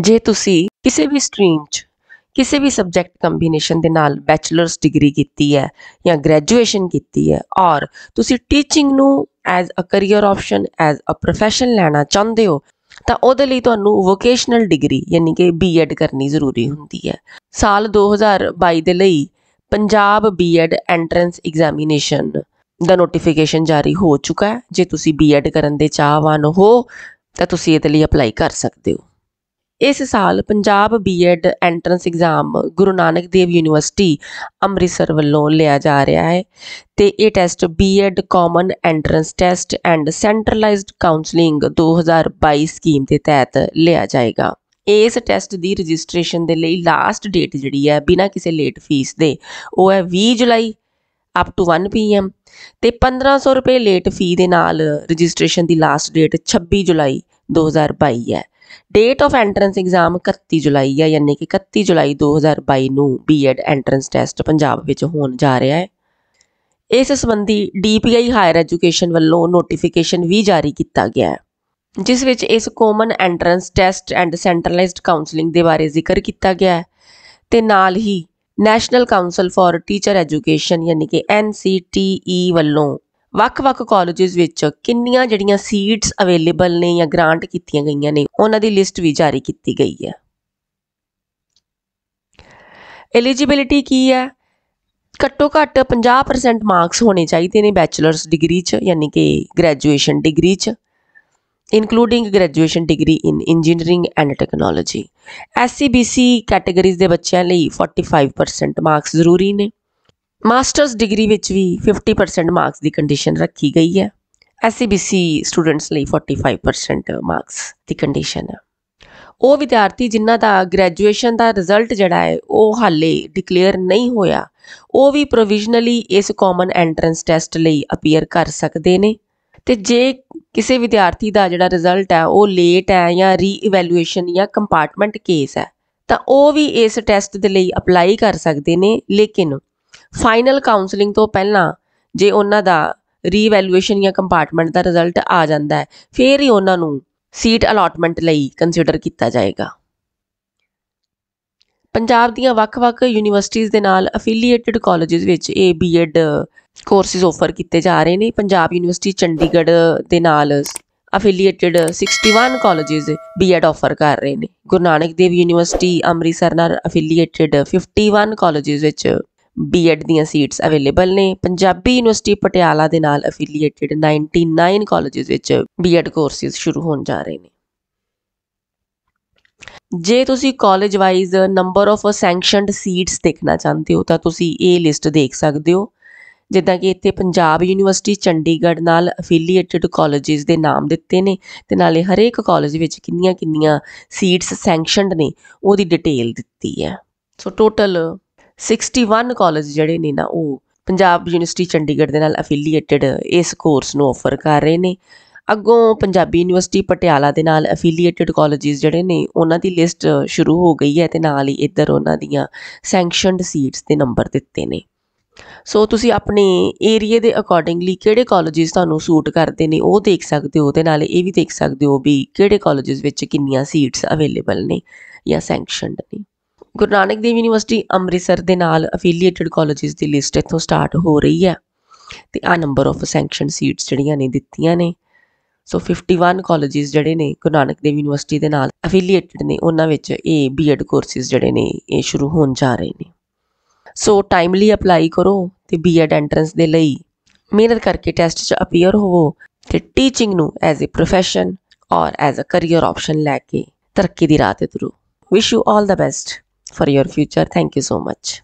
ਜੇ ਤੁਸੀਂ ਕਿਸੇ ਵੀ ਸਟਰੀਮ 'ਚ ਕਿਸੇ ਵੀ ਸਬਜੈਕਟ ਕੰਬੀਨੇਸ਼ਨ ਦੇ ਨਾਲ ਬੈਚਲਰਸ ਡਿਗਰੀ ਕੀਤੀ ਹੈ ਜਾਂ ਗ੍ਰੈਜੂਏਸ਼ਨ ਕੀਤੀ ਹੈ ਔਰ ਤੁਸੀਂ ਟੀਚਿੰਗ ਨੂੰ as a career option as a profession ਲੈਣਾ ਚਾਹੁੰਦੇ ਹੋ ਤਾਂ ਉਹਦੇ ਲਈ ਤੁਹਾਨੂੰ ਵੋਕੇਸ਼ਨਲ ਡਿਗਰੀ ਯਾਨੀ ਕਿ ਬੀਐਡ ਕਰਨੀ ਜ਼ਰੂਰੀ ਹੁੰਦੀ ਹੈ ਸਾਲ 2022 ਦੇ ਲਈ ਪੰਜਾਬ ਬੀਐਡ ਐਂਟਰੈਂਸ ਐਗਜ਼ਾਮੀਨੇਸ਼ਨ ਦਾ ਨੋਟੀਫਿਕੇਸ਼ਨ ਜਾਰੀ ਹੋ ਚੁੱਕਾ ਹੈ ਜੇ ਤੁਸੀਂ ਬੀਐਡ ਕਰਨ ਦੇ ਚਾਹਵਾਨ ਹੋ ਤਾਂ ਤੁਸੀਂ ਇਹਦੇ ਲਈ ਅਪਲਾਈ ਕਰ ਸਕਦੇ ਹੋ ਇਸ ਸਾਲ Punjab BEd entrance exam Guru Nanak Dev university Amritsar ਵੱਲੋਂ ਲਿਆ ਜਾ ਰਿਹਾ ਹੈ ਤੇ ਇਹ test BEd common entrance test and centralised counselling 2022 scheme ਦੇ ਤਹਿਤ ਲਿਆ ਜਾਏਗਾ ਇਸ ਟੈਸਟ ਦੀ ਰਜਿਸਟ੍ਰੇਸ਼ਨ ਦੇ ਲਈ ਲਾਸਟ ਡੇਟ ਜਿਹੜੀ ਹੈ ਬਿਨਾਂ ਕਿਸੇ ਲੇਟ ਫੀਸ ਦੇ ਉਹ ਹੈ 20 ਜੁਲਾਈ ਅਪ ਟੂ 1 ਪੀਐਮ ਤੇ 1500 ਰੁਪਏ ਲੇਟ ਫੀ ਦੇ ਨਾਲ ਰਜਿਸਟ੍ਰੇਸ਼ਨ ਦੀ ਲਾਸਟ ਡੇਟ 26 ਜੁਲਾਈ 2022 ਹੈ ਡੇਟ ਆਫ ਐਂਟਰੈਂਸ ਐਗਜ਼ਾਮ 31 ਜੁਲਾਈ ਹੈ ਯਾਨੀ ਕਿ 31 ਜੁਲਾਈ 2022 ਨੂੰ ਬੀਐਡ ਐਂਟਰੈਂਸ ਟੈਸਟ ਪੰਜਾਬ ਵਿੱਚ ਹੋਣ ਜਾ ਰਿਹਾ ਹੈ ਇਸ ਸੰਬੰਧੀ ਡੀਪੀਆਈ ਹਾਇਰ ਐਜੂਕੇਸ਼ਨ ਵੱਲੋਂ ਨੋਟੀਫਿਕੇਸ਼ਨ ਵੀ ਜਾਰੀ ਕੀਤਾ ਗਿਆ ਹੈ ਜਿਸ ਵਿੱਚ ਇਸ common entrance test and centralised counselling ਦੇ ਬਾਰੇ ਜ਼ਿਕਰ ਕੀਤਾ ਗਿਆ ਹੈ ਤੇ ਨਾਲ ਹੀ national council for teacher education ਯਾਨੀ ਕਿ ਐਨਸੀਟੀਈ e ਵੱਲੋਂ ਵੱਖ-ਵੱਖ ਕਾਲਜਸ ਵਿੱਚ ਕਿੰਨੀਆਂ ਜਿਹੜੀਆਂ ਸੀਟਸ ਅਵੇਲੇਬਲ ਨੇ ਜਾਂ ਗ੍ਰਾਂਟ ਕੀਤੀਆਂ ਗਈਆਂ ਨੇ ਉਹਨਾਂ ਦੀ ਲਿਸਟ ਵੀ ਜਾਰੀ ਕੀਤੀ ਗਈ ਹੈ ਐਲੀਜੀਬਿਲਿਟੀ ਕੀ ਹੈ ਘੱਟੋ ਘੱਟ 50% ਮਾਰਕਸ ਹੋਣੇ ਚਾਹੀਦੇ ਨੇ ਬੈਚਲਰਸ ਡਿਗਰੀ 'ਚ ਯਾਨੀ ਕਿ ਗ੍ਰੈਜੂਏਸ਼ਨ ਡਿਗਰੀ 'ਚ including graduation degree in engineering and technology SC BC categories ਦੇ ਬੱਚਿਆਂ ਲਈ 45% ਮਾਰਕਸ ਜ਼ਰੂਰੀ ਨੇ ਮਾਸਟਰਸ ਡਿਗਰੀ ਵਿੱਚ ਵੀ 50% ਮਾਰਕਸ ਦੀ ਕੰਡੀਸ਼ਨ ਰੱਖੀ ਗਈ ਹੈ ਐਸਸੀਬੀਸੀ ਸਟੂਡੈਂਟਸ e ਲਈ 45% ਮਾਰਕਸ ਦੀ ਕੰਡੀਸ਼ਨ ਹੈ ਉਹ ਵਿਦਿਆਰਥੀ ਜਿਨ੍ਹਾਂ ਦਾ ਗ੍ਰੈਜੂਏਸ਼ਨ ਦਾ ਰਿਜ਼ਲਟ ਜਿਹੜਾ ਹੈ ਉਹ ਹਾਲੇ ਡਿਕਲੇਅਰ ਨਹੀਂ ਹੋਇਆ ਉਹ ਵੀ ਪ੍ਰੋਵੀਜ਼ਨਲੀ ਇਸ ਕਾਮਨ ਐਂਟਰੈਂਸ ਟੈਸਟ ਲਈ ਅਪੀਅਰ ਕਰ ਸਕਦੇ ਨੇ ਤੇ ਜੇ ਕਿਸੇ ਵਿਦਿਆਰਥੀ ਦਾ ਜਿਹੜਾ ਰਿਜ਼ਲਟ ਹੈ ਉਹ ਲੇਟ ਹੈ ਜਾਂ ਰੀ ਇਵੈਲੂਏਸ਼ਨ ਜਾਂ ਕੰਪਾਰਟਮੈਂਟ ਕੇਸ ਹੈ ਤਾਂ ਉਹ ਵੀ ਇਸ ਟੈਸਟ ਦੇ ਲਈ ਅਪਲਾਈ ਕਰ ਸਕਦੇ ਨੇ ਲੇਕਿਨ ਫਾਈਨਲ ਕਾਉਂਸਲਿੰਗ ਤੋਂ ਪਹਿਲਾਂ ਜੇ ਉਹਨਾਂ ਦਾ ਰੀਵੈਲੂਏਸ਼ਨ ਜਾਂ ਕੰਪਾਰਟਮੈਂਟ ਦਾ ਰਿਜ਼ਲਟ ਆ ਜਾਂਦਾ ਹੈ ਫਿਰ ਹੀ ਉਹਨਾਂ ਨੂੰ ਸੀਟ ਅਲਾਟਮੈਂਟ ਲਈ ਕੰਸੀਡਰ ਕੀਤਾ ਜਾਏਗਾ ਪੰਜਾਬ ਦੀਆਂ ਵੱਖ-ਵੱਖ ਯੂਨੀਵਰਸਿਟੀਆਂ ਦੇ ਨਾਲ ਅਫੀਲੀਏਟਿਡ ਕਾਲਜਿਸ ਵਿੱਚ ਇਹ ਬੀਐਡ ਕੋਰਸਿਸ ਆਫਰ ਕੀਤੇ ਜਾ ਰਹੇ ਨੇ ਪੰਜਾਬ ਯੂਨੀਵਰਸਿਟੀ ਚੰਡੀਗੜ੍ਹ ਦੇ ਨਾਲ ਅਫੀਲੀਏਟਿਡ 61 ਕਾਲਜਸ ਬੀਐਡ ਆਫਰ ਕਰ ਰਹੇ ਨੇ ਗੁਰੂ ਨਾਨਕ ਦੇਵ ਯੂਨੀਵਰਸਿਟੀ ਅੰਮ੍ਰਿਤਸਰ ਨਾਲ ਅਫੀਲੀਏਟਿਡ 51 ਕਾਲਜਿਸ ਵਿੱਚ ਬੀਐਡ ਦੀਆਂ ਸੀਟਸ ਅਵੇਲੇਬਲ ਨੇ ਪੰਜਾਬੀ ਯੂਨੀਵਰਸਿਟੀ ਪਟਿਆਲਾ ਦੇ ਨਾਲ ਅਫੀਲੀਏਟਡ 99 ਕਾਲਜਸ ਵਿੱਚ ਬੀਐਡ ਕੋਰਸਿਸ ਸ਼ੁਰੂ ਹੋਣ ਜਾ ਰਹੇ ਨੇ ਜੇ ਤੁਸੀਂ college wise number of sanctioned seats ਦੇਖਣਾ ਚਾਹੁੰਦੇ ਹੋ ਤਾਂ ਤੁਸੀਂ ਇਹ ਲਿਸਟ ਦੇਖ ਸਕਦੇ ਹੋ ਜਿੱਦਾਂ ਕਿ ਇੱਥੇ ਪੰਜਾਬ ਯੂਨੀਵਰਸਿਟੀ ਚੰਡੀਗੜ੍ਹ ਨਾਲ ਅਫੀਲੀਏਟਡ ਕਾਲਜਸ ਦੇ ਨਾਮ ਦਿੱਤੇ ਨੇ ਤੇ ਨਾਲੇ ਹਰੇਕ ਕਾਲਜ ਵਿੱਚ ਕਿੰਨੀਆਂ ਕਿੰਨੀਆਂ ਸੀਟਸ ਸੈਂਕਸ਼ਨਡ ਨੇ ਉਹਦੀ ਡਿਟੇਲ ਦਿੱਤੀ ਹੈ ਸੋ ਟੋਟਲ 61 ਕਾਲਜ ਜਿਹੜੇ ਨੇ ਨਾ ਉਹ ਪੰਜਾਬ ਯੂਨੀਵਰਸਿਟੀ ਚੰਡੀਗੜ੍ਹ ਦੇ ਨਾਲ ਅਫੀਲੀਏਟਡ ਇਸ ਕੋਰਸ ਨੂੰ ਆਫਰ ਕਰ ਰਹੇ ਨੇ ਅੱਗੋਂ ਪੰਜਾਬੀ ਯੂਨੀਵਰਸਿਟੀ ਪਟਿਆਲਾ ਦੇ ਨਾਲ ਅਫੀਲੀਏਟਡ ਕਾਲਜਸ ਜਿਹੜੇ ਨੇ ਉਹਨਾਂ ਦੀ ਲਿਸਟ ਸ਼ੁਰੂ ਹੋ ਗਈ ਹੈ ਤੇ ਨਾਲ ਹੀ ਇੱਧਰ ਉਹਨਾਂ ਦੀਆਂ ਸੈਂਕਸ਼ਨਡ ਸੀਟਸ ਦੇ ਨੰਬਰ ਦਿੱਤੇ ਨੇ ਸੋ ਤੁਸੀਂ ਆਪਣੇ ਏਰੀਆ ਦੇ ਅਕੋਰਡਿੰਗਲੀ ਕਿਹੜੇ ਕਾਲਜਸ ਤੁਹਾਨੂੰ ਸੂਟ ਕਰਦੇ ਨੇ ਉਹ ਦੇਖ ਸਕਦੇ ਹੋ ਤੇ ਨਾਲ ਇਹ ਵੀ ਦੇਖ ਸਕਦੇ ਹੋ ਵੀ ਕਿਹੜੇ ਕਾਲਜਸ ਵਿੱਚ ਕਿੰਨੀਆਂ ਸੀਟਸ ਅਵੇਲੇਬਲ ਨੇ ਜਾਂ ਸੈਂਕਸ਼ਨਡ ਨੇ ਗੁਰੂ ਨਾਨਕ ਦੇਵ ਯੂਨੀਵਰਸਿਟੀ ਅੰਮ੍ਰਿਤਸਰ ਦੇ ਨਾਲ ਅਫੀਲੀਏਟਡ ਕਾਲਜਸ ਦੀ ਲਿਸਟ ਇੱਥੋਂ ਸਟਾਰਟ ਹੋ ਰਹੀ ਹੈ ਤੇ ਆ ਨੰਬਰ ਆਫ ਸੈਂਕਸ਼ਨ ਸੀਟਸ ਜਿਹੜੀਆਂ ਨੇ ਦਿੱਤੀਆਂ ਨੇ ਸੋ 51 ਕਾਲਜਸ ਜਿਹੜੇ ਨੇ ਗੁਰੂ ਨਾਨਕ ਦੇਵ ਯੂਨੀਵਰਸਿਟੀ ਦੇ ਨਾਲ ਅਫੀਲੀਏਟਡ ਨੇ ਉਹਨਾਂ ਵਿੱਚ ਇਹ ਬੀਐਡ ਕੋਰਸਿਸ ਜਿਹੜੇ ਨੇ ਇਹ ਸ਼ੁਰੂ ਹੋਣ ਜਾ ਰਹੇ ਨੇ ਸੋ ਟਾਈਮਲੀ ਅਪਲਾਈ ਕਰੋ ਤੇ ਬੀਐਡ ਐਂਟਰੈਂਸ ਦੇ ਲਈ ਮਿਹਨਤ ਕਰਕੇ ਟੈਸਟ 'ਚ ਅਪੀਅਰ ਹੋਵੋ ਤੇ ਟੀਚਿੰਗ ਨੂੰ ਐਜ਼ ਅ ਪ੍ਰੋਫੈਸ਼ਨ ਔਰ ਐਜ਼ ਅ ਕੈਰੀਅਰ ਆਪਸ਼ਨ ਲੈ ਕੇ ਤਰੱਕੀ ਦੀ ਰਾਹ ਤੇ ਤੁਰੋ wish you all the best for your future thank you so much